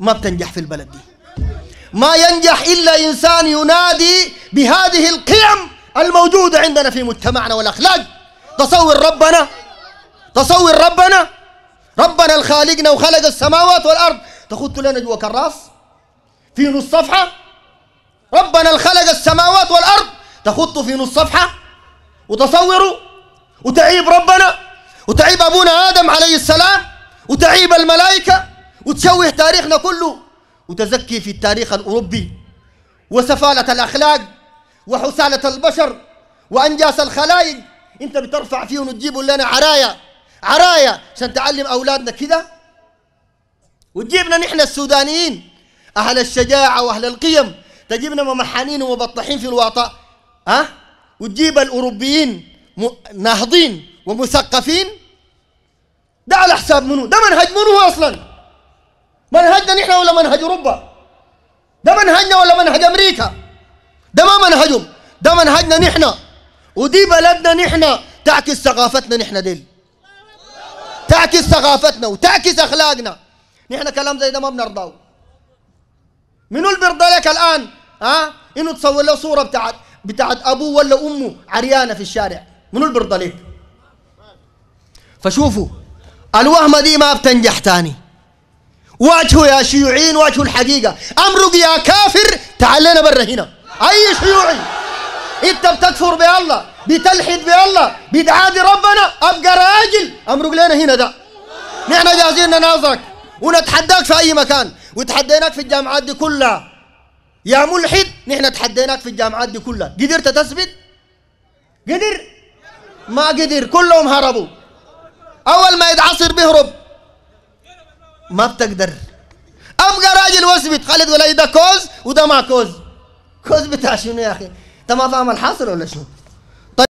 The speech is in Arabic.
ما بتنجح في البلد دي ما ينجح إلا إنسان ينادي بهذه القيم الموجودة عندنا في مجتمعنا والأخلاق تصور ربنا تصور ربنا ربنا الخالقنا وخلق السماوات والأرض تخط لنا جوا كراس في نص صفحة ربنا الخلق السماوات والأرض تخط في نص صفحة وتصوروا وتعيب ربنا وتعيب أبونا آدم عليه السلام وتعيب الملائكة وتشوه تاريخنا كله وتزكي في التاريخ الأوروبي وسفالة الأخلاق وحسالة البشر وأنجاس الخلايق أنت بترفع فيهم وتجيبوا لنا عرايا عرايا عشان تعلم أولادنا كده وتجيبنا نحن السودانيين أهل الشجاعة وأهل القيم تجيبنا ممحنين ومبطحين في الواطة ها وتجيب الأوروبيين ناهضين ومثقفين ده على حساب منو ده منهج منو أصلاً منهج اوروبا ده منهجنا ولا منهج امريكا ده ما منهجهم ده منهجنا نحن ودي بلدنا نحن تعكس ثقافتنا نحن ديل تعكس ثقافتنا وتعكس اخلاقنا نحن كلام زي ده ما بنرضاه منو اللي بيرضى لك الان ها انه تصور له صوره بتاعت بتاعت ابوه ولا امه عريانه في الشارع منو اللي بيرضى لك فشوفوا الوهمه دي ما بتنجح تاني واجهوا يا شيوعيين واجهوا الحقيقة أمرك يا كافر تعال لنا برا هنا أي شيوعي أنت بتكفر بالله بتلحد بالله بتعادي ربنا أبقى راجل أمرك لنا هنا ده نحن جاهزين نناظرك ونتحداك في أي مكان وتحديناك في الجامعات دي كلها يا ملحد نحن تحديناك في الجامعات دي كلها قدرت تثبت قدر ما قدر كلهم هربوا أول ما يتعصر بيهرب ما بتقدر ابقى راجل واثبت خالد ولا ده كوز وده ما كوز كوز بتاع شنو يا اخي انت ما فاهم الحاصل ولا شنو